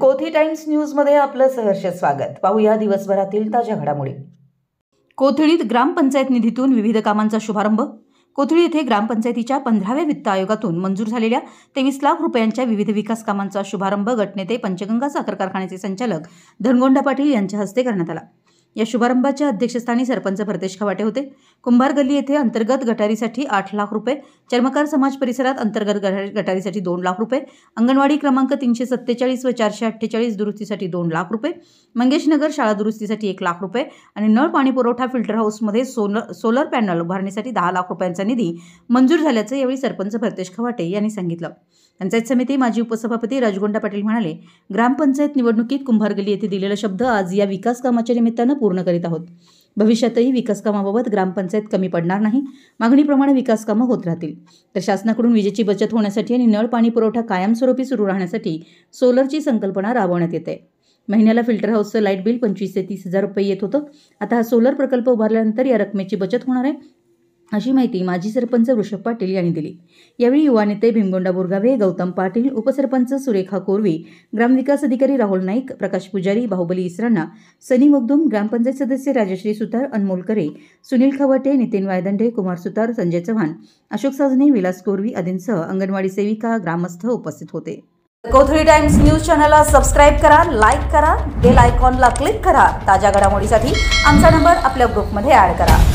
कोथी times न्यूजमध्ये आपलं सहर्ष स्वागत पाहूया दिवसभरातील ताज्या घडामोडी कोथळीत ग्रामपंचायत निधीतून विविध कामांचा शुभारंभ कोथळी येथे ग्रामपंचायतीच्या पंधराव्या वित्त आयोगातून मंजूर झालेल्या तेवीस लाख रुपयांच्या विविध विकास कामांचा शुभारंभ गटनेते पंचगंगा साखर कारखान्याचे संचालक धनगोंडा पाटील यांच्या हस्ते करण्यात आला या शुभारंभाच्या अध्यक्षस्थानी सरपंच भरतेश खवाटे होते कुंभार गल्ली येथे अंतर्गत गटारीसाठी आठ लाख रुपये चर्मकार समाज परिसरात अंतर्गत गटारीसाठी दोन लाख रुपये अंगणवाडी क्रमांक तीनशे सत्तेचाळीस व चारशे अठ्ठेचाळीस दुरुस्तीसाठी दोन लाख रुपये मंगेश नगर शाळा दुरुस्तीसाठी एक लाख रुपये आणि नळ पाणी पुरवठा फिल्टर हाऊसमध्ये सोलर सोलर पॅनल उभारणीसाठी दहा लाख रुपयांचा निधी मंजूर झाल्याचं यावेळी सरपंच भरतेश खवाटे यांनी सांगितलं पंचायत समिती माजी उपसभापती राजगोंडा पाटील म्हणाले ग्रामपंचायत निवडणुकीत कुंभारगली येथे दिलेला शब्द आज या विकास कामाच्या निमित्तानं पूर्ण करीत आहोत भविष्यातही विकासकामाबाबत ग्रामपंचायत कमी पडणार नाही मागणीप्रमाणे विकासकामं होत राहतील तर शासनाकडून विजेची बचत होण्यासाठी आणि नळ पाणी पुरवठा कायमस्वरूपी सुरू राहण्यासाठी सोलरची संकल्पना राबवण्यात येते महिन्याला फिल्टर हाऊसचं लाईट बिल पंचवीस ते तीस हजार रुपये येत होतं आता हा सोलर प्रकल्प उभारल्यानंतर या रकमेची बचत होणार आहे अशी माहिती माजी सरपंच ऋषभ पाटील यांनी दिली यावेळी युवा नेते भीमगोंडा बोरगावे गौतम पाटील उपसरपंच सुरेखा कोरवी ग्रामविकास अधिकारी राहुल नाईक प्रकाश पुजारी बाहुबली इसरांना सनी मुगदुम ग्रामपंचायत सदस्य राजश्री सुतार अनमोल करे सुनील खवटे नितीन वायदंडे कुमार सुतार संजय चव्हाण अशोक साजने विलास कोरवी आदींसह अंगणवाडी सेविका ग्रामस्थ उपस्थित होते कोथळी टाइम्स न्यूज चॅनलला सबस्क्राईब करा लाईक करा बेल आयकॉनला क्लिक करा ताज्या घडामोडीसाठी आमचा नंबर आपल्या ग्रुपमध्ये ॲड करा